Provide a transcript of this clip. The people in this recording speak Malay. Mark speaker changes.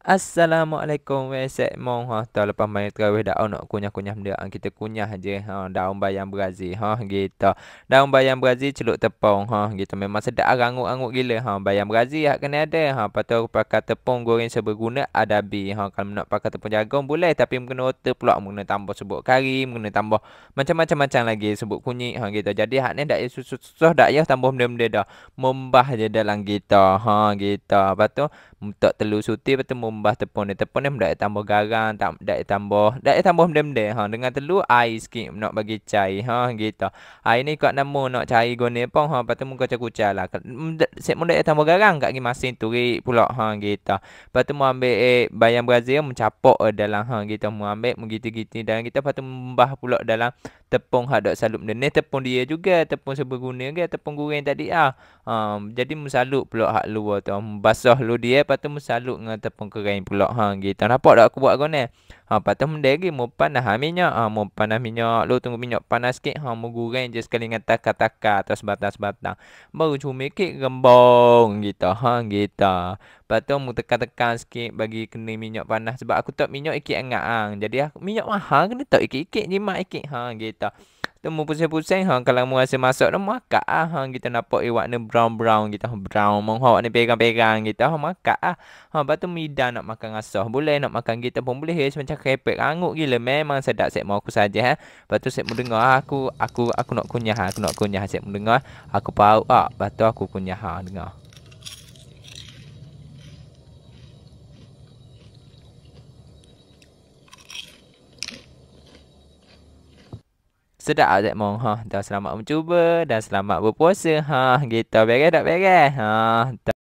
Speaker 1: Assalamualaikum Weset Mong ha, Tahu lepas main terawih Dah oh, nak kunyah-kunyah benda ha, Kita kunyah aje, ha, Daun bayam berazi ha, gitu. Daun bayam berazi celuk tepung ha, gitu. Memang sedap ah, Rangut-rangut gila ha, Bayam berazi yang ah, kena ada ha, Lepas tu pakai tepung goreng Seberguna adabi ha, Kalau nak pakai tepung jagung Boleh Tapi mengenai otak pula Mengenai tambah sebut kari Mengenai tambah Macam-macam-macam lagi Sebut kunyit ha, gitu. Jadi hak ni Tak susah-susah ya tambah benda-benda dah Membah je dalam kita ha, gitu. Lepas tu Tak telur suti Lepas mengumbah tepung ni. Tepung ni tak tambah garam, tak tak tambah, tak tambah benda-benda ha dengan telur air sikit nak bagi cair ha gitu. Ha ini kat nama nak cair guna pun ha patu muka cak lah. Mm, Set mun tambah garam kat gi masin turik pula ha gitu. Patu mu ambil eh, bayam Brazil mencapok dalam ha gitu mu ambil menggiti-giti dan kita patu mengumbah pula dalam tepung hak dak salup benda ni tepung dia juga tepung seberguna ke tepung goreng tadi ah ha. jadi musaluk salup pula hak luar tu basah lu dia patu musaluk dengan tepung kerain pula ha kita nampak tak aku buat kau ni ha patah mendegi mau panah minyak ha mau panah minyak lu tunggu minyak panas sikit ha mau goreng je sekali dengan takar-takar atas batas batang baru cumi kek gembong kita ha kita patah mau tekan-tekan sikit bagi kena minyak panas sebab aku tak minyak ikik angat jadi aku, minyak mahal kena tak ikik-ikik jimat ikik ha kita Temu pusing-pusing ha kalau mu rasa masuk dah makak ah ha kita nampak iwak ni brown-brown kita ha brown mong awak ni pegang-pegang kita ha makak ah. Ha batu mida nak makan asah boleh nak makan kita pun boleh ya, macam kepek anguk gila memang sedap set mau aku saja ha. Eh. Batu set mendengar ah, aku aku aku nak kunyah ah. aku nak kunyah set mendengar aku pau ah batu aku kunyah ha dengar. sedap ah Zekmong ha dah selamat mencuba dan selamat berpuasa ha kita beres tak beres ha